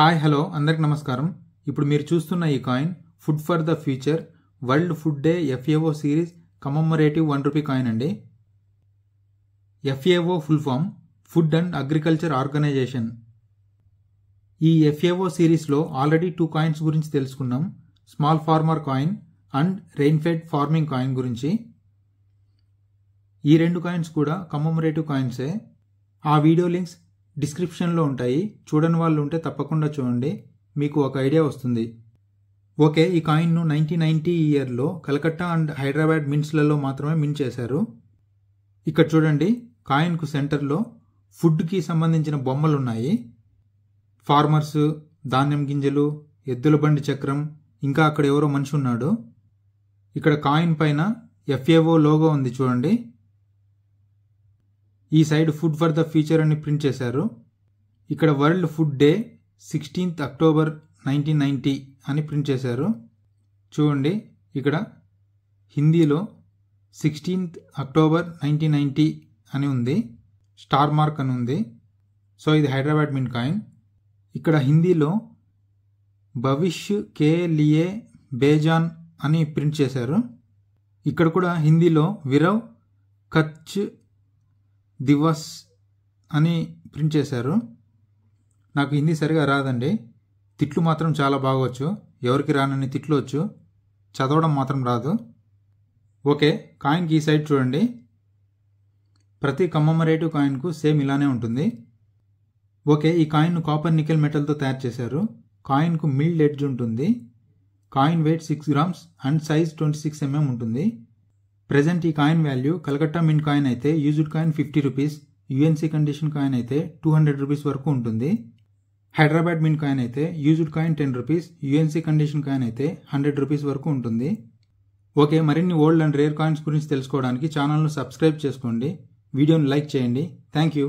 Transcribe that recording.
hi hello అందరికి నమస్కారం ఇప్పుడు మీరు చూస్తున్న ఈ coin food for the future world food day FAO series commemorative one rupee coin అండి FAO full form food and agriculture organization ఈ ఎఫ్ఏఓ సిరీస్లో ఆల్రెడీ టూ కాయిన్స్ గురించి తెలుసుకున్నాం small farmer coin and rainfed farming coin గురించి ఈ రెండు coins కూడా commemorative కాయిన్సే ఆ వీడియో లింక్స్ డిస్క్రిప్షన్లో ఉంటాయి చూడని వాళ్ళు ఉంటే తప్పకుండా చూడండి మీకు ఒక ఐడియా వస్తుంది ఓకే ఈ కాయిన్ను నైన్టీన్ నైన్టీ ఇయర్లో కలకట్టా అండ్ హైదరాబాద్ మిన్స్లలో మాత్రమే మిన్ చేశారు ఇక్కడ చూడండి కాయిన్కు సెంటర్లో ఫుడ్కి సంబంధించిన బొమ్మలు ఉన్నాయి ఫార్మర్స్ ధాన్యం గింజలు ఎద్దుల బండి చక్రం ఇంకా అక్కడ ఎవరో మనిషి ఉన్నాడు ఇక్కడ కాయిన్ పైన ఎఫ్ఏఓ లోగో ఉంది చూడండి ఈ side food for the future అని ప్రింట్ చేశారు ఇక్కడ world food day sixteenth October nineteen ninety అని ప్రింట్ చేశారు చూడండి ఇక్కడ హిందీలో సిక్స్టీన్త్ అక్టోబర్ నైన్టీన్ నైంటీ అని ఉంది స్టార్ మార్క్ అని ఉంది సో ఇది హైదరాబాద్ మిన్ కాయిన్ ఇక్కడ హిందీలో భవిష్ కే లియే బేజాన్ అని ప్రింట్ చేశారు ఇక్కడ కూడా హిందీలో విరవ్ కచ్ దివస్ అని ప్రింట్ చేశారు నాకు హిందీ సరిగా రాదండి తిట్లు మాత్రం చాలా బాగొచ్చు ఎవరికి రానని తిట్లు వచ్చు చదవడం మాత్రం రాదు ఓకే కాయిన్కి ఈ సైడ్ చూడండి ప్రతి కమ్మమరేటివ్ కాయిన్కు సేమ్ ఇలానే ఉంటుంది ఓకే ఈ కాయిన్ను కాపర్ నికెల్ మెటల్తో తయారు చేశారు కాయిన్కు మిల్డ్ ఎడ్జ్ ఉంటుంది coin weight six grams and size twenty six MM ఉంటుంది ప్రజెంట్ ఈ coin value Calcutta mint coin అయితే used coin fifty rupees UNC condition coin అయితే టూ హండ్రెడ్ రూపీస్ వరకు ఉంటుంది హైదరాబాద్ మిన్ కాయిన్ అయితే used coin ten rupees UNC condition coin అయితే hundred rupees వరకు ఉంటుంది ఓకే మరిన్ని ఓల్డ్ అండ్ రేర్ కాయిన్స్ గురించి తెలుసుకోవడానికి ఛానల్ను సబ్స్క్రైబ్ చేసుకోండి వీడియోని లైక్ చేయండి థ్యాంక్ యూ